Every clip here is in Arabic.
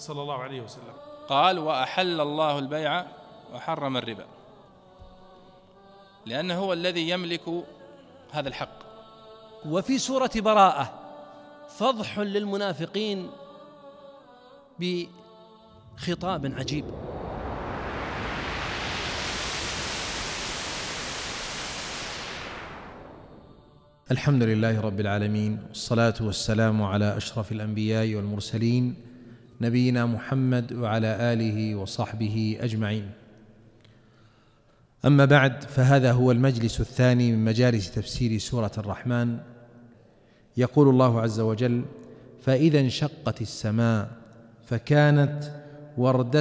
صلى الله عليه وسلم قال وأحل الله البيع وحرم الربا لأنه هو الذي يملك هذا الحق وفي سورة براءة فضح للمنافقين بخطاب عجيب الحمد لله رب العالمين والصلاه والسلام على اشرف الانبياء والمرسلين نبينا محمد وعلى اله وصحبه اجمعين اما بعد فهذا هو المجلس الثاني من مجالس تفسير سوره الرحمن يقول الله عز وجل فاذا انشقت السماء فكانت ورده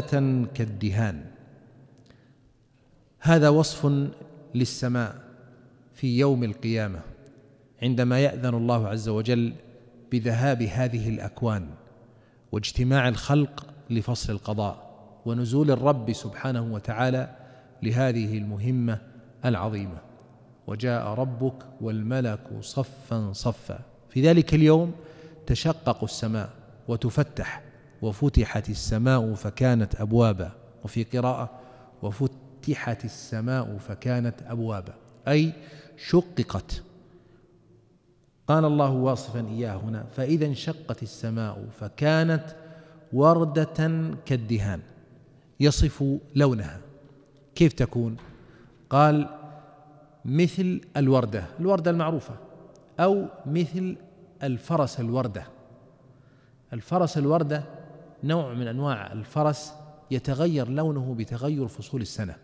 كالدهان هذا وصف للسماء في يوم القيامه عندما ياذن الله عز وجل بذهاب هذه الاكوان واجتماع الخلق لفصل القضاء ونزول الرب سبحانه وتعالى لهذه المهمه العظيمه وجاء ربك والملك صفا صفا في ذلك اليوم تشقق السماء وتفتح وفتحت السماء فكانت ابوابا وفي قراءه وفتحت السماء فكانت ابوابا اي شققت قال الله واصفا إياه هنا فإذا انشقت السماء فكانت وردة كالدهان يصف لونها كيف تكون؟ قال مثل الوردة الوردة المعروفة أو مثل الفرس الوردة الفرس الوردة نوع من أنواع الفرس يتغير لونه بتغير فصول السنة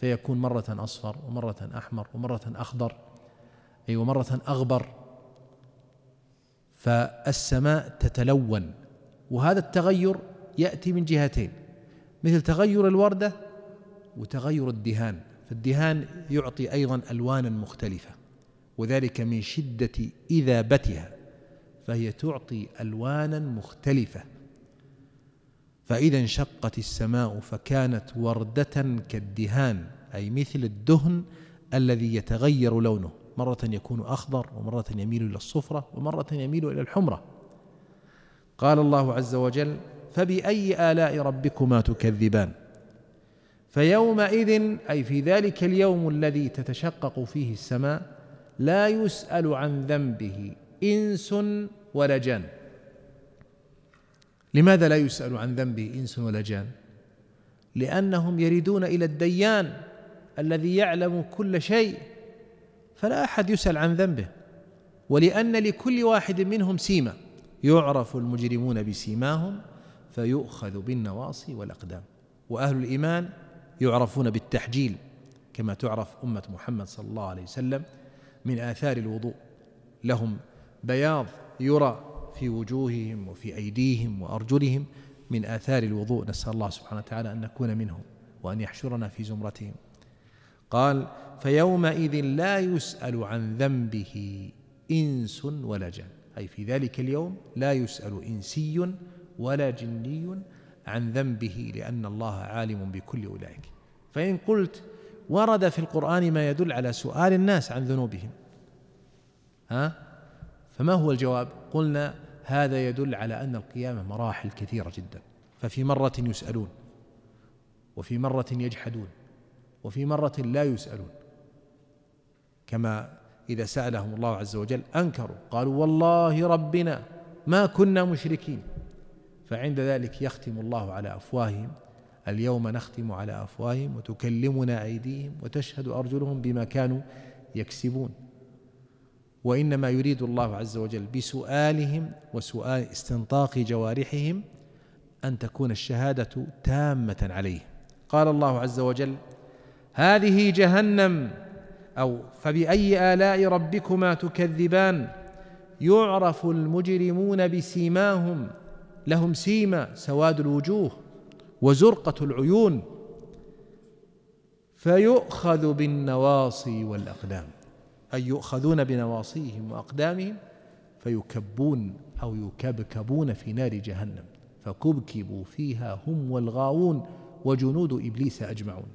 فيكون مرة أصفر ومرة أحمر ومرة أخضر أي أيوة ومرة أغبر فالسماء تتلون وهذا التغير ياتي من جهتين مثل تغير الورده وتغير الدهان فالدهان يعطي ايضا الوانا مختلفه وذلك من شده اذابتها فهي تعطي الوانا مختلفه فاذا انشقت السماء فكانت ورده كالدهان اي مثل الدهن الذي يتغير لونه مرة يكون أخضر ومرة يميل إلى الصفرة ومرة يميل إلى الحمرة قال الله عز وجل فبأي آلاء ربكما تكذبان فيومئذ أي في ذلك اليوم الذي تتشقق فيه السماء لا يسأل عن ذنبه إنس ولا جان لماذا لا يسأل عن ذنبه إنس ولا جان لأنهم يردون إلى الديان الذي يعلم كل شيء فلا احد يسال عن ذنبه ولان لكل واحد منهم سيمه يعرف المجرمون بسيماهم فيؤخذ بالنواصي والاقدام واهل الايمان يعرفون بالتحجيل كما تعرف امه محمد صلى الله عليه وسلم من اثار الوضوء لهم بياض يرى في وجوههم وفي ايديهم وارجلهم من اثار الوضوء نسال الله سبحانه وتعالى ان نكون منهم وان يحشرنا في زمرتهم قال فيومئذ لا يسأل عن ذنبه إنس ولا جن أي في ذلك اليوم لا يسأل إنسي ولا جني عن ذنبه لأن الله عالم بكل أولئك فإن قلت ورد في القرآن ما يدل على سؤال الناس عن ذنوبهم ها فما هو الجواب قلنا هذا يدل على أن القيامة مراحل كثيرة جدا ففي مرة يسألون وفي مرة يجحدون وفي مرة لا يسألون كما إذا سألهم الله عز وجل أنكروا قالوا والله ربنا ما كنا مشركين فعند ذلك يختم الله على أفواههم اليوم نختم على أفواههم وتكلمنا أيديهم وتشهد أرجلهم بما كانوا يكسبون وإنما يريد الله عز وجل بسؤالهم وسؤال استنطاق جوارحهم أن تكون الشهادة تامة عليه قال الله عز وجل هذه جهنم أو فبأي آلاء ربكما تكذبان يعرف المجرمون بسيماهم لهم سيما سواد الوجوه وزرقة العيون فيؤخذ بالنواصي والأقدام أي يؤخذون بنواصيهم وأقدامهم فيكبون أو يكبكبون في نار جهنم فكبكبوا فيها هم والغاوون وجنود إبليس أجمعون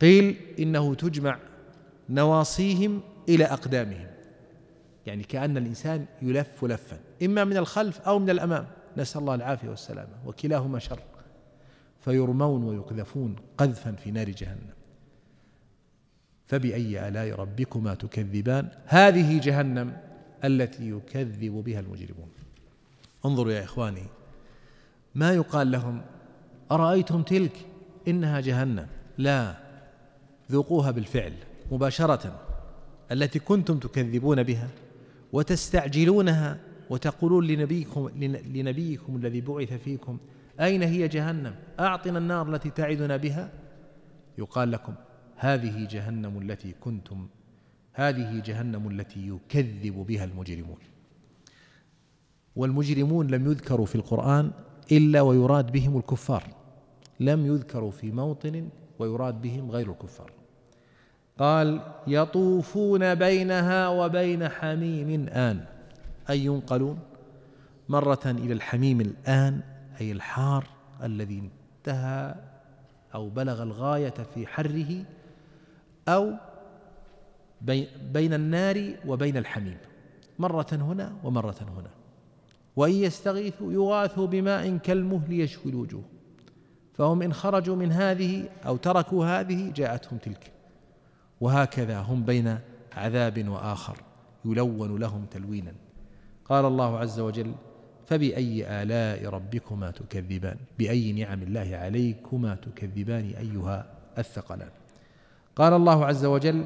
قيل إنه تجمع نواصيهم إلى أقدامهم يعني كأن الإنسان يلف لفا إما من الخلف أو من الأمام نسأل الله العافية والسلامة وكلاهما شر فيرمون ويقذفون قذفا في نار جهنم فبأي آلاء ربكما تكذبان هذه جهنم التي يكذب بها المجرمون انظروا يا إخواني ما يقال لهم أرأيتم تلك إنها جهنم لا ذوقوها بالفعل مباشرة التي كنتم تكذبون بها وتستعجلونها وتقولون لنبيكم لنبيكم الذي بعث فيكم أين هي جهنم؟ أعطنا النار التي تعدنا بها يقال لكم هذه جهنم التي كنتم هذه جهنم التي يكذب بها المجرمون والمجرمون لم يذكروا في القرآن إلا ويراد بهم الكفار لم يذكروا في موطن ويراد بهم غير الكفار قال يطوفون بينها وبين حميم آن أي ينقلون مرة إلى الحميم الآن أي الحار الذي انتهى أو بلغ الغاية في حره أو بين النار وبين الحميم مرة هنا ومرة هنا وإن يستغيثوا يغاثوا بماء كالمهل يشوي الوجوه فهم إن خرجوا من هذه أو تركوا هذه جاءتهم تلك وهكذا هم بين عذاب واخر يلون لهم تلوينا قال الله عز وجل فباي الاء ربكما تكذبان باي نعم الله عليكما تكذبان ايها الثقلان قال الله عز وجل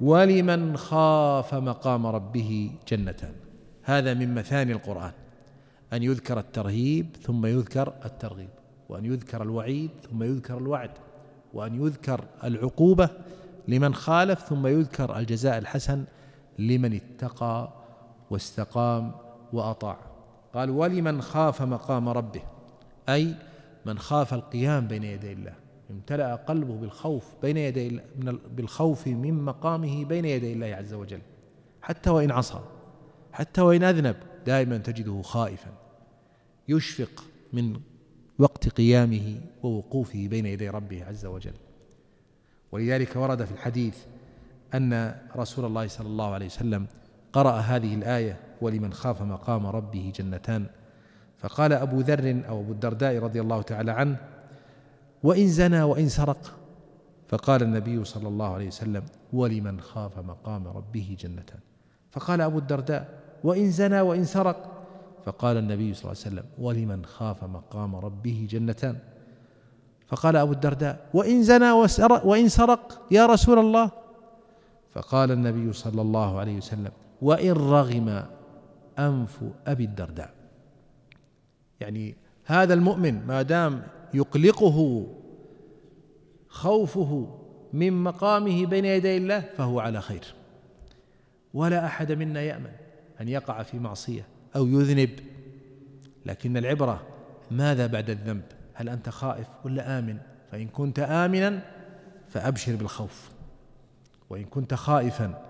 ولمن خاف مقام ربه جنتان هذا من مثاني القران ان يذكر الترهيب ثم يذكر الترغيب وان يذكر الوعيد ثم يذكر الوعد وان يذكر العقوبه لمن خالف ثم يذكر الجزاء الحسن لمن اتقى واستقام واطاع قال ولمن خاف مقام ربه اي من خاف القيام بين يدي الله امتلأ قلبه بالخوف بين يدي الله من بالخوف من مقامه بين يدي الله عز وجل حتى وإن عصى حتى وإن أذنب دائما تجده خائفا يشفق من وقت قيامه ووقوفه بين يدي ربه عز وجل ولذلك ورد في الحديث أن رسول الله صلى الله عليه وسلم قرأ هذه الآية ولمن خاف مقام ربه جنتان فقال أبو ذر أو أبو الدرداء رضي الله تعالى عنه وإن زنى وإن سرق فقال النبي صلى الله عليه وسلم ولمن خاف مقام ربه جنتان فقال أبو الدرداء وإن زنى وإن سرق فقال النبي صلى الله عليه وسلم ولمن خاف مقام ربه جنتان فقال أبو الدرداء وإن زنى وسرق وإن سرق يا رسول الله فقال النبي صلى الله عليه وسلم وإن رغم أنف أبي الدرداء يعني هذا المؤمن ما دام يقلقه خوفه من مقامه بين يدي الله فهو على خير ولا احد منا يامن ان يقع في معصيه او يذنب لكن العبره ماذا بعد الذنب هل أنت خائف ولا آمن فإن كنت آمنا فأبشر بالخوف وإن كنت خائفا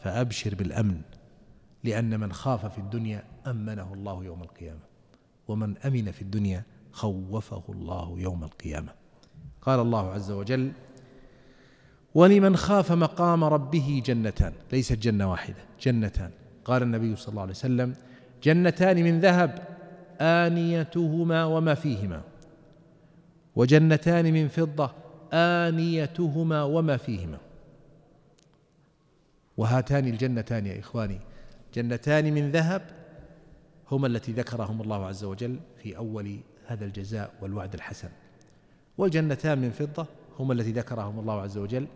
فأبشر بالأمن لأن من خاف في الدنيا أمنه الله يوم القيامة ومن أمن في الدنيا خوفه الله يوم القيامة قال الله عز وجل ولمن خاف مقام ربه جنتان ليست جنة واحدة جنتان قال النبي صلى الله عليه وسلم جنتان من ذهب آنيتهما وما فيهما وجنتان من فضة آنيتهما وما فيهما وهاتان الجنتان يا إخواني جنتان من ذهب هما التي ذكرهم الله عز وجل في أول هذا الجزاء والوعد الحسن والجنتان من فضة هما التي ذكرهم الله عز وجل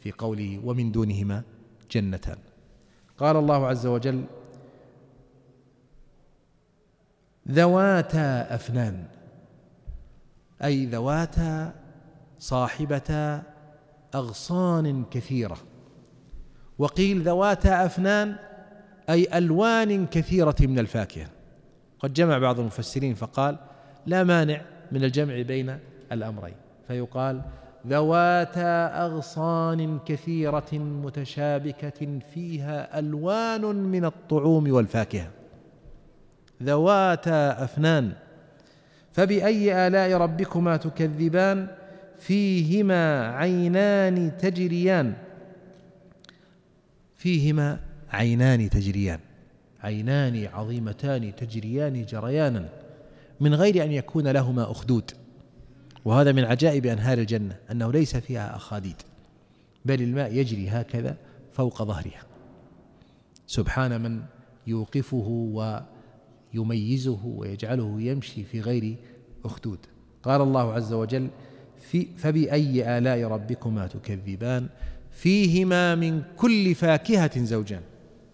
في قوله ومن دونهما جنتان قال الله عز وجل ذواتا أفنان أي ذواتا صاحبتا أغصان كثيرة وقيل ذواتا أفنان أي ألوان كثيرة من الفاكهة قد جمع بعض المفسرين فقال لا مانع من الجمع بين الأمرين فيقال ذواتا أغصان كثيرة متشابكة فيها ألوان من الطعوم والفاكهة ذواتا أفنان فبأي آلاء ربكما تكذبان فيهما عينان تجريان فيهما عينان تجريان عينان عظيمتان تجريان جريانا من غير أن يكون لهما أخدود وهذا من عجائب أنهار الجنة أنه ليس فيها أخاديد بل الماء يجري هكذا فوق ظهرها سبحان من يوقفه يميزه ويجعله يمشي في غير اخدود قال الله عز وجل في فباي الاء ربكما تكذبان فيهما من كل فاكهه زوجان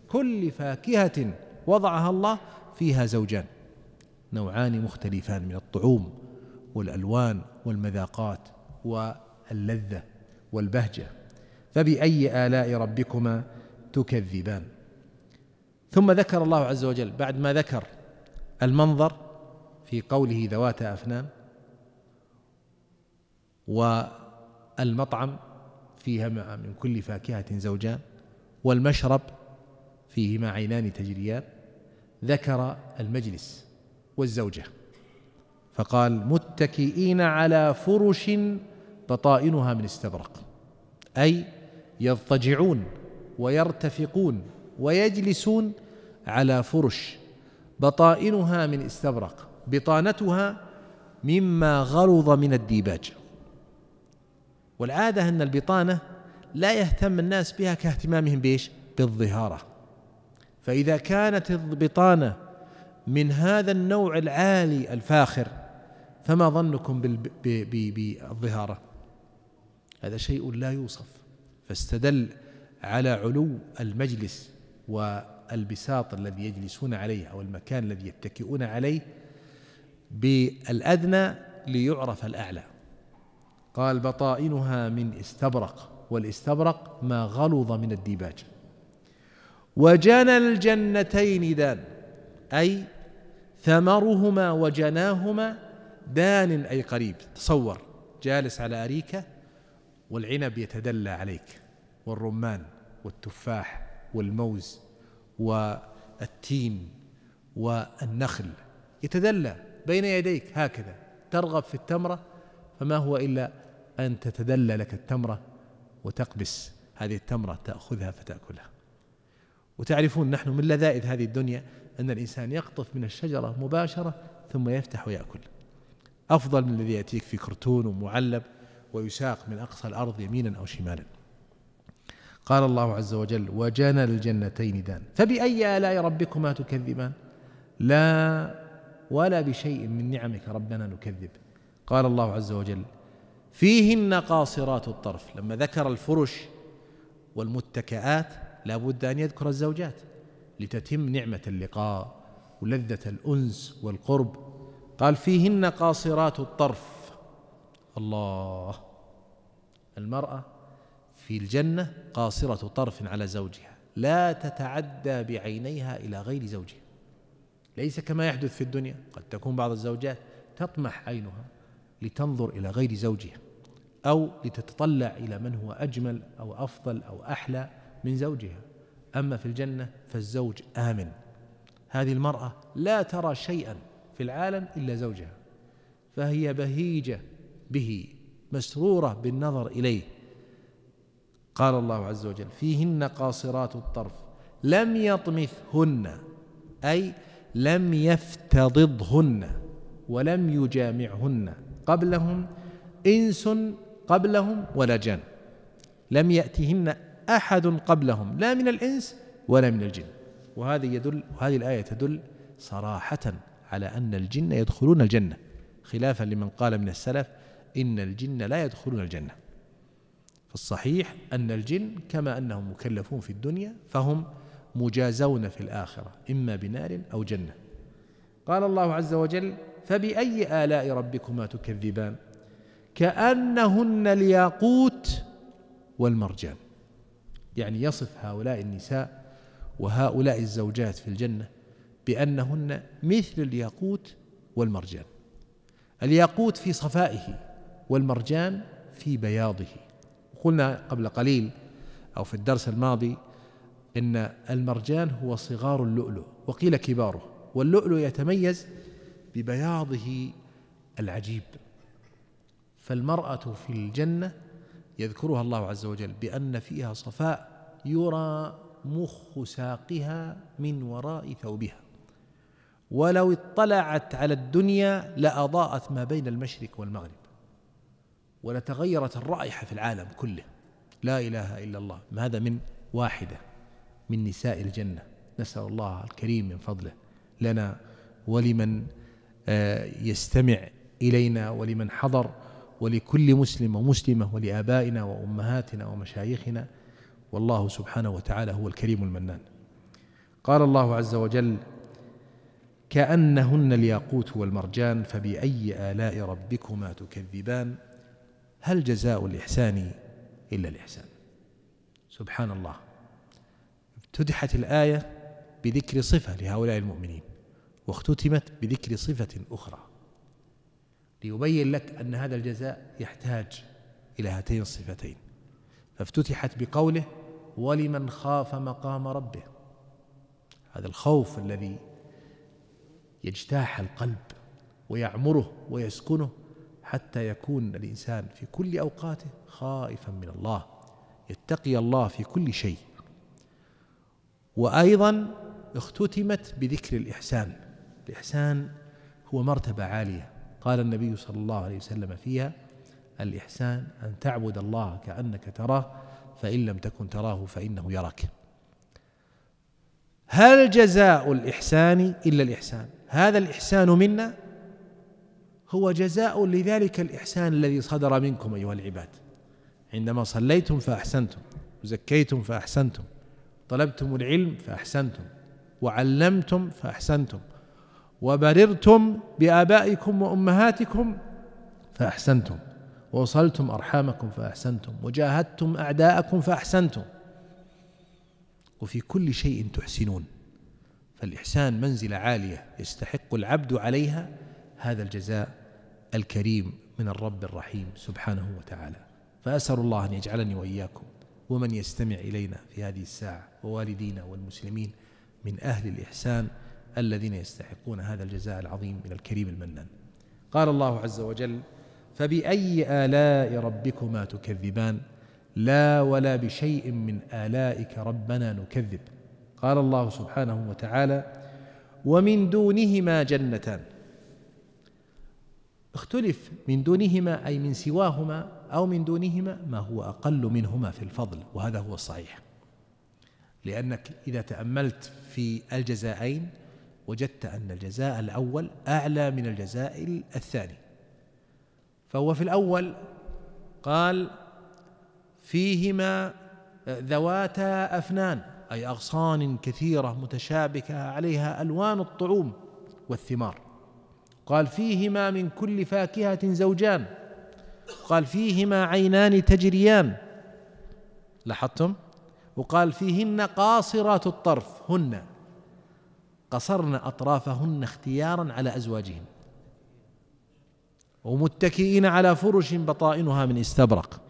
كل فاكهه وضعها الله فيها زوجان نوعان مختلفان من الطعوم والالوان والمذاقات واللذه والبهجه فباي الاء ربكما تكذبان ثم ذكر الله عز وجل بعد ما ذكر المنظر في قوله ذوات أفنان والمطعم فيها مع من كل فاكهة زوجان والمشرب فيهما عينان تجريان ذكر المجلس والزوجة فقال متكئين على فرش بطائنها من استبرق أي يضطجعون ويرتفقون ويجلسون على فرش بطائنها من استبرق بطانتها مما غلظ من الديباج والعاده ان البطانه لا يهتم الناس بها كاهتمامهم بايش؟ بالظهاره فاذا كانت البطانه من هذا النوع العالي الفاخر فما ظنكم بالظهاره؟ هذا شيء لا يوصف فاستدل على علو المجلس و البساط الذي يجلسون عليه أو المكان الذي يتكئون عليه بالأدنى ليعرف الأعلى قال بطائنها من استبرق والاستبرق ما غلظ من الديباج وجنى الجنتين دان أي ثمرهما وجناهما دان أي قريب تصور جالس على أريكة والعنب يتدلى عليك والرمان والتفاح والموز والتين والنخل يتدلى بين يديك هكذا ترغب في التمرة فما هو إلا أن تتدلى لك التمرة وتقبس هذه التمرة تأخذها فتأكلها وتعرفون نحن من لذائذ هذه الدنيا أن الإنسان يقطف من الشجرة مباشرة ثم يفتح ويأكل أفضل من الذي يأتيك في كرتون ومعلب ويساق من أقصى الأرض يمينا أو شمالا قال الله عز وجل وجنى الجنتين دان فبأي آلاء ربكما تكذبان لا ولا بشيء من نعمك ربنا نكذب قال الله عز وجل فيهن قاصرات الطرف لما ذكر الفرش لا لابد أن يذكر الزوجات لتتم نعمة اللقاء ولذة الأنس والقرب قال فيهن قاصرات الطرف الله المرأة في الجنة قاصرة طرف على زوجها لا تتعدى بعينيها إلى غير زوجها ليس كما يحدث في الدنيا قد تكون بعض الزوجات تطمح عينها لتنظر إلى غير زوجها أو لتتطلع إلى من هو أجمل أو أفضل أو أحلى من زوجها أما في الجنة فالزوج آمن هذه المرأة لا ترى شيئا في العالم إلا زوجها فهي بهيجة به مسرورة بالنظر إليه قال الله عز وجل فيهن قاصرات الطرف لم يطمثهن أي لم يفتضضهن ولم يجامعهن قبلهم إنس قبلهم ولا جن لم يأتهن أحد قبلهم لا من الإنس ولا من الجن وهذا يدل وهذه الآية تدل صراحة على أن الجن يدخلون الجنة خلافا لمن قال من السلف إن الجن لا يدخلون الجنة فالصحيح أن الجن كما أنهم مكلفون في الدنيا فهم مجازون في الآخرة إما بنار أو جنة قال الله عز وجل فبأي آلاء ربكما تكذبان كأنهن الياقوت والمرجان يعني يصف هؤلاء النساء وهؤلاء الزوجات في الجنة بأنهن مثل الياقوت والمرجان الياقوت في صفائه والمرجان في بياضه قلنا قبل قليل أو في الدرس الماضي إن المرجان هو صغار اللؤلؤ وقيل كباره واللؤلؤ يتميز ببياضه العجيب فالمرأة في الجنة يذكرها الله عز وجل بأن فيها صفاء يرى مخ ساقها من وراء ثوبها ولو اطلعت على الدنيا لأضاءت ما بين المشرق والمغرب ولتغيرت الرائحة في العالم كله لا إله إلا الله هذا من واحدة من نساء الجنة نسأل الله الكريم من فضله لنا ولمن آه، يستمع إلينا ولمن حضر ولكل مسلم ومسلمة ولآبائنا وأمهاتنا ومشايخنا والله سبحانه وتعالى هو الكريم المنان قال الله عز وجل كأنهن الياقوت والمرجان فبأي آلاء ربكما تكذبان هل جزاء الإحسان إلا الإحسان سبحان الله افتتحت الآية بذكر صفة لهؤلاء المؤمنين واختتمت بذكر صفة أخرى ليبين لك أن هذا الجزاء يحتاج إلى هاتين الصفتين فافتتحت بقوله ولمن خاف مقام ربه هذا الخوف الذي يجتاح القلب ويعمره ويسكنه حتى يكون الانسان في كل اوقاته خائفا من الله يتقي الله في كل شيء وايضا اختتمت بذكر الاحسان الاحسان هو مرتبه عاليه قال النبي صلى الله عليه وسلم فيها الإحسان أن تعبد الله كأنك تراه فإن لم تكن تراه فإنه يراك هل جزاء الإحسان إلا الإحسان هذا الإحسان منا هو جزاء لذلك الإحسان الذي صدر منكم أيها العباد عندما صليتم فأحسنتم وزكيتم فأحسنتم طلبتم العلم فأحسنتم وعلمتم فأحسنتم وبررتم بآبائكم وأمهاتكم فأحسنتم ووصلتم أرحامكم فأحسنتم وجاهدتم أعداءكم فأحسنتم وفي كل شيء تحسنون فالإحسان منزلة عالية يستحق العبد عليها هذا الجزاء الكريم من الرب الرحيم سبحانه وتعالى فأسأل الله أن يجعلني وإياكم ومن يستمع إلينا في هذه الساعة ووالدينا والمسلمين من أهل الإحسان الذين يستحقون هذا الجزاء العظيم من الكريم المنان قال الله عز وجل فبأي آلاء ربكما تكذبان لا ولا بشيء من آلائك ربنا نكذب قال الله سبحانه وتعالى ومن دونهما جنتان اختلف من دونهما أي من سواهما أو من دونهما ما هو أقل منهما في الفضل وهذا هو الصحيح لأنك إذا تأملت في الجزائين وجدت أن الجزاء الأول أعلى من الجزاء الثاني فهو في الأول قال فيهما ذواتا أفنان أي أغصان كثيرة متشابكة عليها ألوان الطعوم والثمار قال فيهما من كل فاكهة زوجان قال فيهما عينان تجريان لاحظتم وقال فيهن قاصرات الطرف هن قصرن أطرافهن اختيارا على أزواجهن ومتكئين على فرش بطائنها من استبرق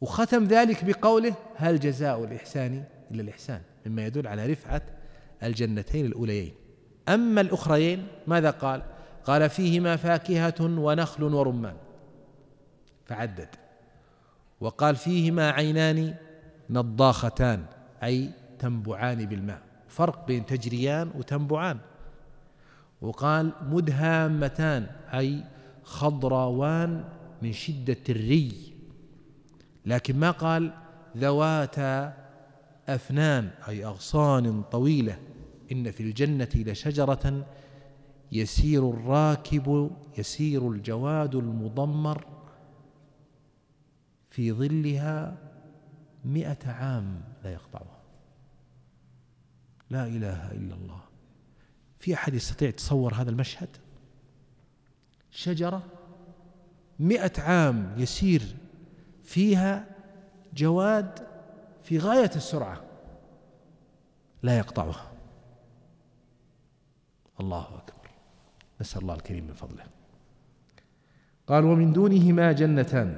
وختم ذلك بقوله هل جزاء الإحسان إلا الإحسان مما يدل على رفعة الجنتين الأوليين أما الأخريين ماذا قال قال فيهما فاكهة ونخل ورمان فعدد وقال فيهما عينان نضاختان أي تنبعان بالماء فرق بين تجريان وتنبعان وقال مدهامتان أي خضراوان من شدة الري لكن ما قال ذواتا أفنان أي أغصان طويلة إن في الجنة لشجرة يسير الراكب يسير الجواد المضمر في ظلها مئة عام لا يقطعها لا إله إلا الله في أحد يستطيع يتصور هذا المشهد شجرة مئة عام يسير فيها جواد في غاية السرعة لا يقطعها الله أكبر نسأل الله الكريم من فضله قال ومن دونهما جنتان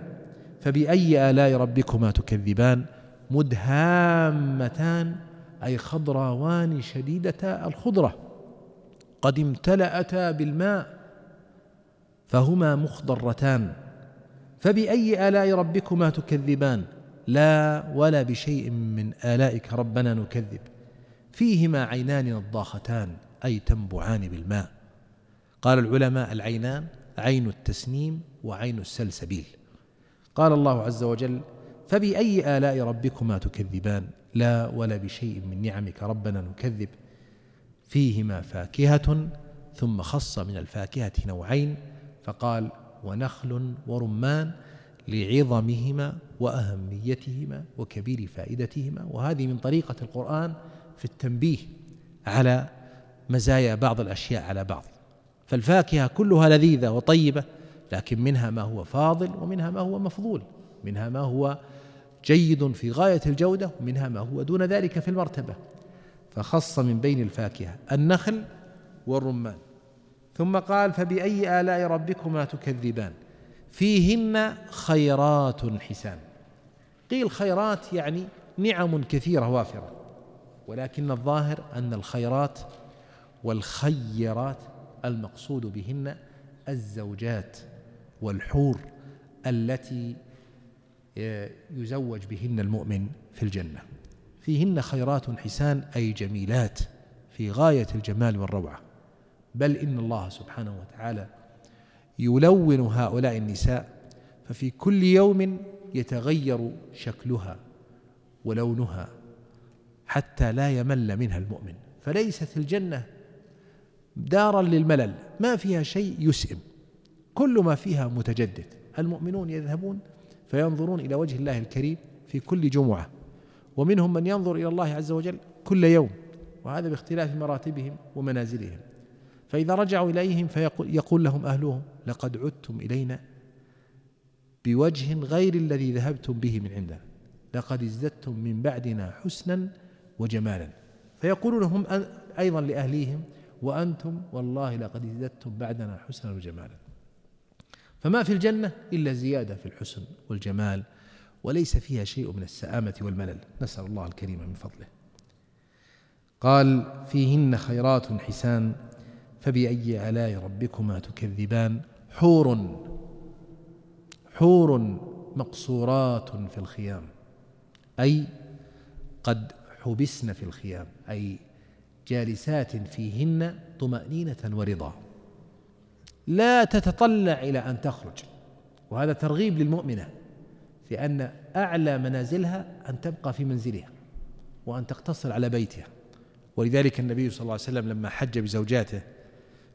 فبأي آلاء ربكما تكذبان مدهامتان أي خضراوان شديدتا الخضرة قد امتلأتا بالماء فهما مخضرتان فبأي آلاء ربكما تكذبان لا ولا بشيء من آلائك ربنا نكذب فيهما عينان نضاختان أي تنبعان بالماء قال العلماء العينان عين التسنيم وعين السلسبيل قال الله عز وجل فبأي آلاء ربكما تكذبان لا ولا بشيء من نعمك ربنا نكذب فيهما فاكهة ثم خص من الفاكهة نوعين فقال ونخل ورمان لعظمهما وأهميتهما وكبير فائدتهما وهذه من طريقة القرآن في التنبيه على مزايا بعض الاشياء على بعض فالفاكهه كلها لذيذه وطيبه لكن منها ما هو فاضل ومنها ما هو مفضول منها ما هو جيد في غايه الجوده ومنها ما هو دون ذلك في المرتبه فخص من بين الفاكهه النخل والرمان ثم قال فباي الاء ربكما تكذبان فيهن خيرات حسان قيل خيرات يعني نعم كثيره وافره ولكن الظاهر ان الخيرات والخيرات المقصود بهن الزوجات والحور التي آه، يزوج بهن المؤمن في الجنة فيهن خيرات حسان أي جميلات في غاية الجمال والروعة بل إن الله سبحانه وتعالى يلون هؤلاء النساء ففي كل يوم يتغير شكلها ولونها حتى لا يمل منها المؤمن فليست الجنة دارا للملل ما فيها شيء يسئم كل ما فيها متجدد المؤمنون يذهبون فينظرون الى وجه الله الكريم في كل جمعه ومنهم من ينظر الى الله عز وجل كل يوم وهذا باختلاف مراتبهم ومنازلهم فاذا رجعوا اليهم فيقول لهم اهلهم لقد عدتم الينا بوجه غير الذي ذهبتم به من عندنا لقد ازددتم من بعدنا حسنا وجمالا فيقول لهم ايضا لاهليهم وأنتم والله لقد ازددتم بعدنا حسنا وجمالا فما في الجنة إلا زيادة في الحسن والجمال وليس فيها شيء من السآمة والملل نسأل الله الكريم من فضله قال فيهن خيرات حسان فبأي علاء ربكما تكذبان حور حور مقصورات في الخيام أي قد حبسن في الخيام أي جالسات فيهن طمأنينة ورضا لا تتطلع إلى أن تخرج وهذا ترغيب للمؤمنة في أن أعلى منازلها أن تبقى في منزلها وأن تقتصر على بيتها ولذلك النبي صلى الله عليه وسلم لما حج بزوجاته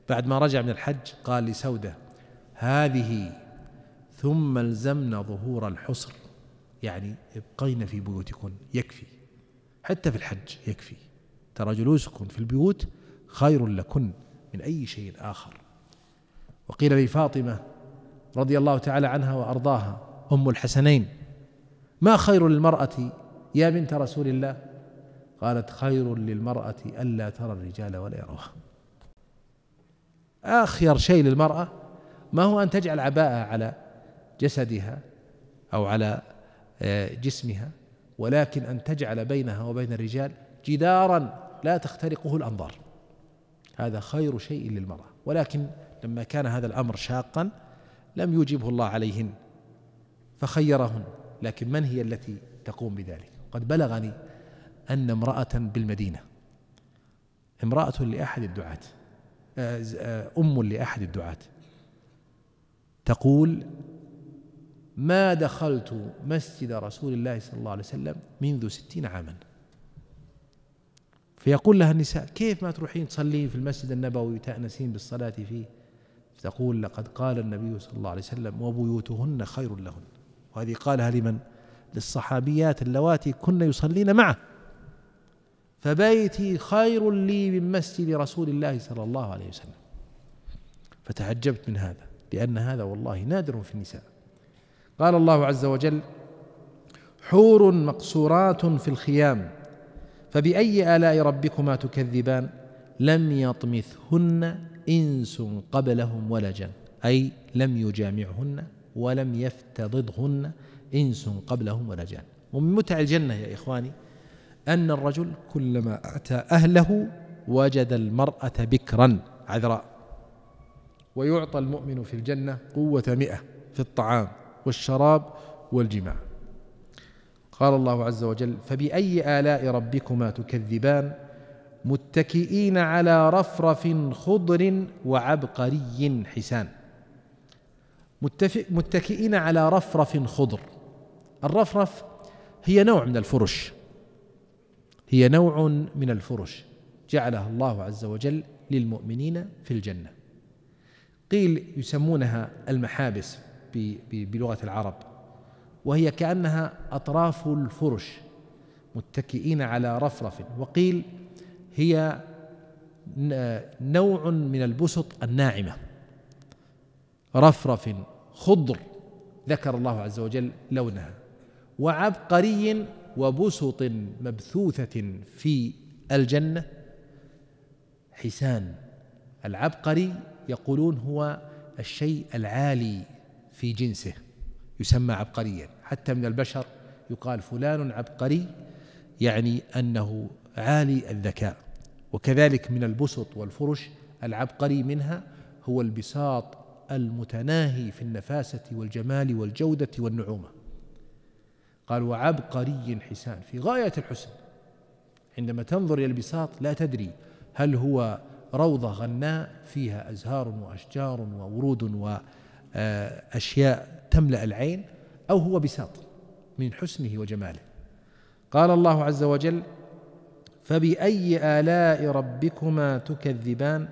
بعد ما رجع من الحج قال لسودة هذه ثم الزمن ظهور الحصر يعني ابقين في بيوتكن يكفي حتى في الحج يكفي ترى جلوسكم في البيوت خير لكن من أي شيء آخر وقيل لفاطمة رضي الله تعالى عنها وأرضاها أم الحسنين ما خير للمرأة يا بنت رسول الله قالت خير للمرأة ألا ترى الرجال ولا يروها آخر شيء للمرأة ما هو أن تجعل عباءة على جسدها أو على آه، جسمها ولكن أن تجعل بينها وبين الرجال جدارا لا تخترقه الأنظار هذا خير شيء للمرأة ولكن لما كان هذا الأمر شاقا لم يجبه الله عليهن فخيرهن لكن من هي التي تقوم بذلك قد بلغني أن امرأة بالمدينة امرأة لأحد الدعاة آه، آه، أم لأحد الدعاة تقول ما دخلت مسجد رسول الله صلى الله عليه وسلم منذ ستين عاما فيقول لها النساء كيف ما تروحين تصلين في المسجد النبوي تأنسين بالصلاة فيه تقول لقد قال النبي صلى الله عليه وسلم وبيوتهن خير لهن وهذه قالها لمن للصحابيات اللواتي كن يصلين معه فبيتي خير لي من مسجد رسول الله صلى الله عليه وسلم فتعجبت من هذا لأن هذا والله نادر في النساء قال الله عز وجل حور مقصورات في الخيام فبأي آلاء ربكما تكذبان لم يطمثهن إنس قبلهم ولا جن أي لم يجامعهن ولم يفتضضهن إنس قبلهم ولا جن ومن متع الجنة يا إخواني أن الرجل كلما أتى أهله وجد المرأة بكرا عذراء ويعطى المؤمن في الجنة قوة مئة في الطعام والشراب والجماع قال الله عز وجل فبأي آلاء ربكما تكذبان متكئين على رفرف خضر وعبقري حسان متكئين على رفرف خضر الرفرف هي نوع من الفرش هي نوع من الفرش جعلها الله عز وجل للمؤمنين في الجنه قيل يسمونها المحابس بلغه العرب وهي كأنها أطراف الفرش متكئين على رفرف وقيل هي نوع من البسط الناعمة رفرف خضر ذكر الله عز وجل لونها وعبقري وبسط مبثوثة في الجنة حسان العبقري يقولون هو الشيء العالي في جنسه يسمى عبقريا حتى من البشر يقال فلان عبقري يعني أنه عالي الذكاء وكذلك من البسط والفرش العبقري منها هو البساط المتناهي في النفاسة والجمال والجودة والنعومة قال وعبقري حسان في غاية الحسن عندما تنظر إلى البساط لا تدري هل هو روضة غناء فيها أزهار وأشجار وورود و آه، أشياء تملأ العين أو هو بساط من حسنه وجماله قال الله عز وجل فبأي آلاء ربكما تكذبان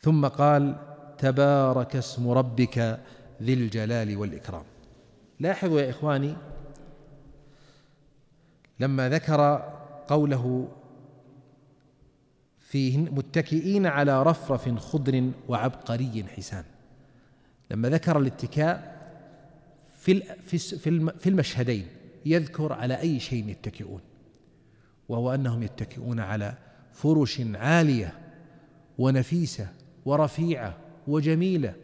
ثم قال تبارك اسم ربك ذي الجلال والإكرام لاحظوا يا إخواني لما ذكر قوله فيهن متكئين على رفرف خضر وعبقري حسان لما ذكر الاتكاء في في المشهدين يذكر على اي شيء يتكئون وهو انهم يتكئون على فرش عاليه ونفيسه ورفيعه وجميله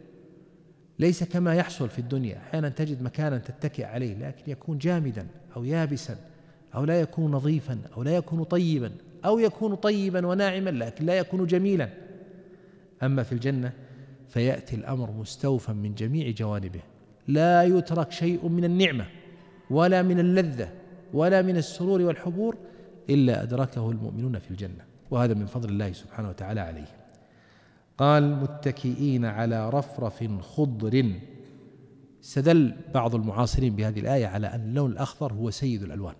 ليس كما يحصل في الدنيا احيانا تجد مكانا تتكئ عليه لكن يكون جامدا او يابسا او لا يكون نظيفا او لا يكون طيبا أو يكون طيبا وناعما لكن لا يكون جميلا أما في الجنة فيأتي الأمر مستوفا من جميع جوانبه لا يترك شيء من النعمة ولا من اللذة ولا من السرور والحبور إلا أدركه المؤمنون في الجنة وهذا من فضل الله سبحانه وتعالى عليه قال متكئين على رفرف خضر استدل بعض المعاصرين بهذه الآية على أن اللون الأخضر هو سيد الألوان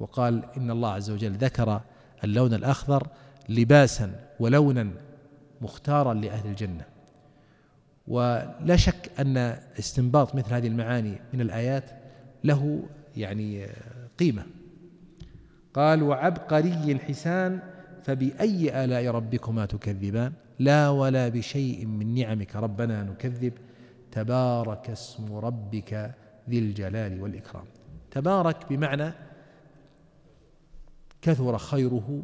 وقال إن الله عز وجل ذكر اللون الأخضر لباسا ولونا مختارا لأهل الجنة ولا شك أن استنباط مثل هذه المعاني من الآيات له يعني قيمة قال وعبقري حسان فبأي آلاء ربكما تكذبان لا ولا بشيء من نعمك ربنا نكذب تبارك اسم ربك ذي الجلال والإكرام تبارك بمعنى كثر خيره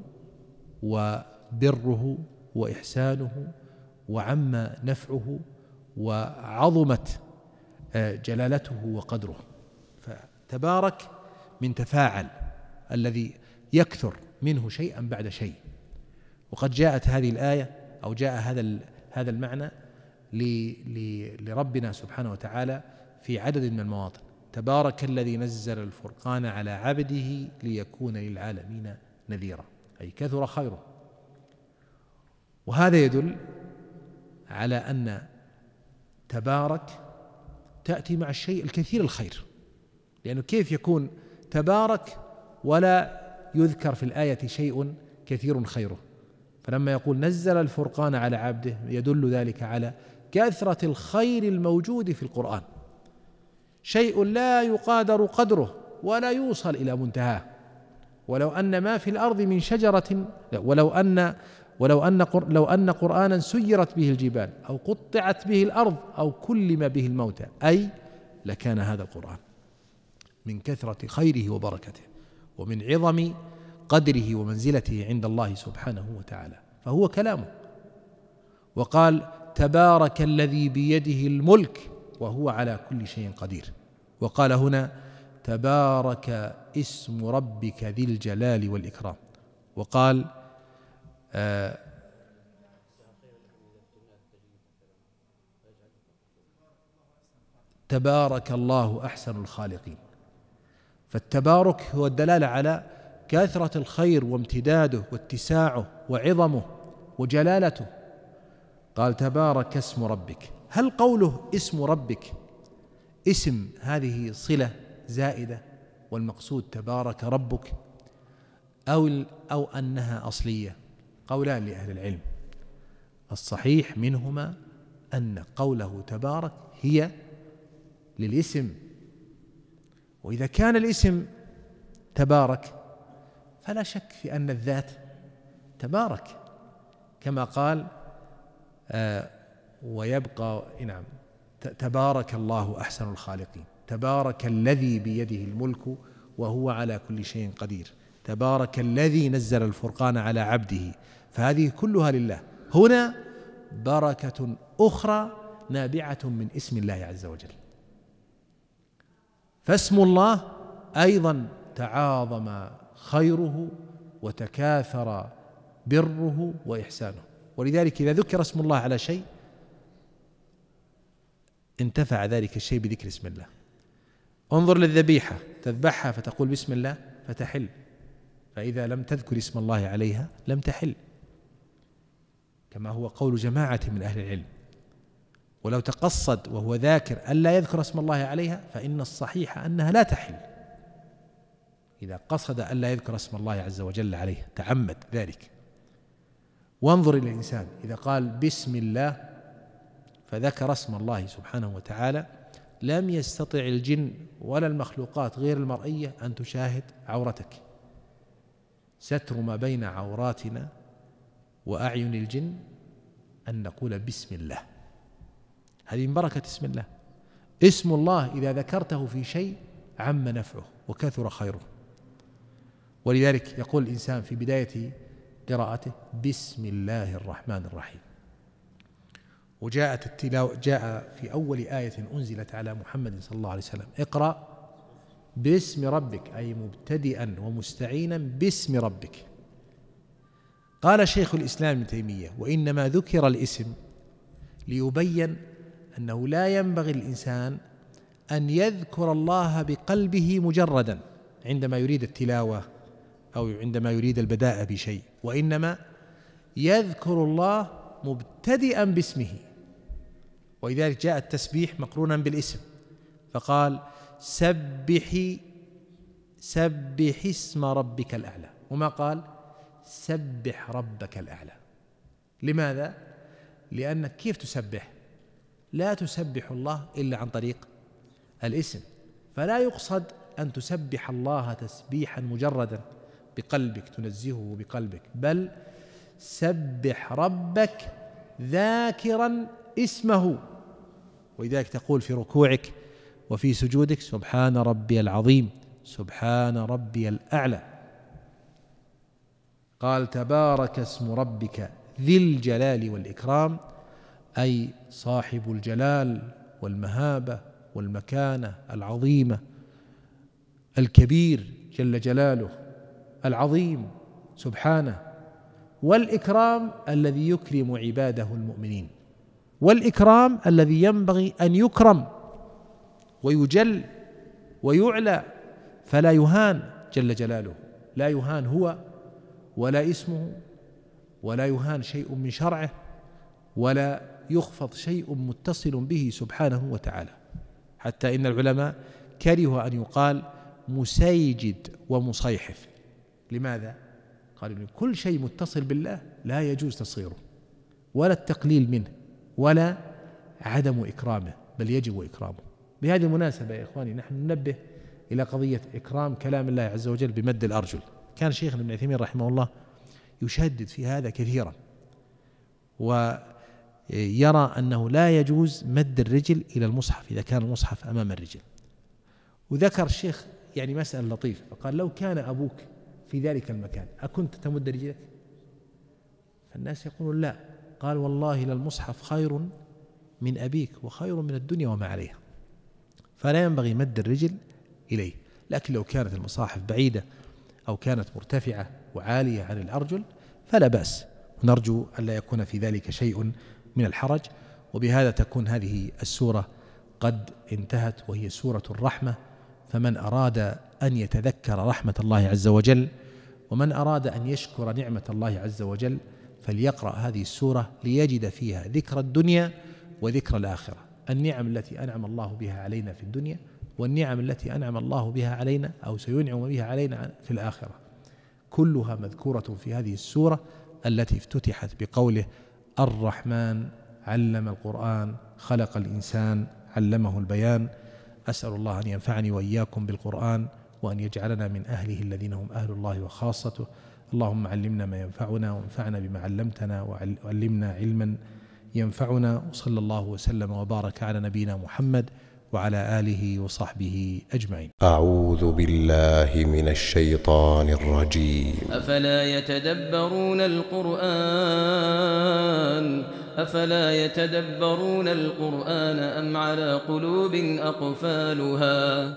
وبره واحسانه وعم نفعه وعظمت آه، جلالته وقدره فتبارك من تفاعل الذي يكثر منه شيئا بعد شيء وقد جاءت هذه الايه او جاء هذا هذا المعنى لربنا سبحانه وتعالى في عدد من المواطن تبارك الذي نزل الفرقان على عبده ليكون للعالمين نذيرا أي كثر خيره وهذا يدل على أن تبارك تأتي مع الشيء الكثير الخير لأنه كيف يكون تبارك ولا يذكر في الآية شيء كثير خيره فلما يقول نزل الفرقان على عبده يدل ذلك على كثرة الخير الموجود في القرآن شيء لا يقادر قدره ولا يوصل الى منتهاه ولو ان ما في الارض من شجره ولو ان ولو ان لو ان قرانا سيرت به الجبال او قطعت به الارض او كلم به الموتى اي لكان هذا القران من كثره خيره وبركته ومن عظم قدره ومنزلته عند الله سبحانه وتعالى فهو كلامه وقال تبارك الذي بيده الملك وهو على كل شيء قدير وقال هنا تبارك اسم ربك ذي الجلال والإكرام وقال آه تبارك الله أحسن الخالقين فالتبارك هو الدلالة على كثرة الخير وامتداده واتساعه وعظمه وجلالته قال تبارك اسم ربك هل قوله اسم ربك اسم هذه صلة زائدة والمقصود تبارك ربك أو أو أنها أصلية قولان لأهل العلم الصحيح منهما أن قوله تبارك هي للاسم وإذا كان الاسم تبارك فلا شك في أن الذات تبارك كما قال آه، ويبقى نعم تبارك الله احسن الخالقين تبارك الذي بيده الملك وهو على كل شيء قدير تبارك الذي نزل الفرقان على عبده فهذه كلها لله هنا بركه اخرى نابعه من اسم الله عز وجل فاسم الله ايضا تعاظم خيره وتكاثر بره واحسانه ولذلك اذا ذكر اسم الله على شيء انتفع ذلك الشيء بذكر اسم الله انظر للذبيحة تذبحها فتقول بسم الله فتحل فإذا لم تذكر اسم الله عليها لم تحل كما هو قول جماعة من أهل العلم ولو تقصد وهو ذاكر ألا يذكر اسم الله عليها فإن الصحيح أنها لا تحل إذا قصد ألا يذكر اسم الله عز وجل عليها تعمد ذلك وانظر إلى الإنسان إذا قال بسم الله فذكر اسم الله سبحانه وتعالى لم يستطع الجن ولا المخلوقات غير المرئيه ان تشاهد عورتك ستر ما بين عوراتنا واعين الجن ان نقول بسم الله هذه من بركه اسم الله اسم الله اذا ذكرته في شيء عم نفعه وكثر خيره ولذلك يقول الانسان في بدايه قراءته بسم الله الرحمن الرحيم وجاءت التلاوة جاء في أول آية أنزلت على محمد صلى الله عليه وسلم اقرأ باسم ربك أي مبتدئا ومستعينا باسم ربك قال شيخ الإسلام ابن تيمية وإنما ذكر الاسم ليبين أنه لا ينبغي الإنسان أن يذكر الله بقلبه مجردا عندما يريد التلاوة أو عندما يريد البداء بشيء وإنما يذكر الله مبتدئا باسمه ولذلك جاء التسبيح مقرونا بالاسم فقال سبحي سبح اسم ربك الأعلى وما قال سبح ربك الأعلى لماذا؟ لأنك كيف تسبح؟ لا تسبح الله إلا عن طريق الاسم فلا يقصد أن تسبح الله تسبيحا مجردا بقلبك تنزهه بقلبك بل سبح ربك ذاكرا اسمه ولذلك تقول في ركوعك وفي سجودك سبحان ربي العظيم سبحان ربي الأعلى قال تبارك اسم ربك ذي الجلال والإكرام أي صاحب الجلال والمهابة والمكانة العظيمة الكبير جل جلاله العظيم سبحانه والإكرام الذي يكرم عباده المؤمنين والاكرام الذي ينبغي ان يكرم ويجل ويعلى فلا يهان جل جلاله لا يهان هو ولا اسمه ولا يهان شيء من شرعه ولا يخفض شيء متصل به سبحانه وتعالى حتى ان العلماء كرهوا ان يقال مسيجد ومصيحف لماذا؟ قالوا كل شيء متصل بالله لا يجوز تصغيره ولا التقليل منه ولا عدم إكرامه بل يجب إكرامه بهذه المناسبة يا إخواني نحن ننبه إلى قضية إكرام كلام الله عز وجل بمد الأرجل كان شيخنا ابن عثيمين رحمه الله يشدد في هذا كثيرا ويرى أنه لا يجوز مد الرجل إلى المصحف إذا كان المصحف أمام الرجل وذكر الشيخ يعني مسألة لطيفة فقال لو كان أبوك في ذلك المكان أكنت تمد رجلك فالناس يقولون لا قال والله للمصحف خير من أبيك وخير من الدنيا وما عليها فلا ينبغي مد الرجل إليه لكن لو كانت المصاحف بعيدة أو كانت مرتفعة وعالية عن الأرجل فلا بأس نرجو ألا يكون في ذلك شيء من الحرج وبهذا تكون هذه السورة قد انتهت وهي سورة الرحمة فمن أراد أن يتذكر رحمة الله عز وجل ومن أراد أن يشكر نعمة الله عز وجل فليقرأ هذه السورة ليجد فيها ذكر الدنيا وذكر الآخرة النعم التي أنعم الله بها علينا في الدنيا والنعم التي أنعم الله بها علينا أو سينعم بها علينا في الآخرة كلها مذكورة في هذه السورة التي افتتحت بقوله الرحمن علم القرآن خلق الإنسان علمه البيان أسأل الله أن ينفعني وإياكم بالقرآن وأن يجعلنا من أهله الذين هم أهل الله وخاصته اللهم علمنا ما ينفعنا وانفعنا بما علمتنا وعلمنا علما ينفعنا وصلى الله وسلم وبارك على نبينا محمد وعلى آله وصحبه أجمعين أعوذ بالله من الشيطان الرجيم أفلا يتدبرون القرآن أفلا يتدبرون القرآن أم على قلوب أقفالها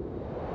you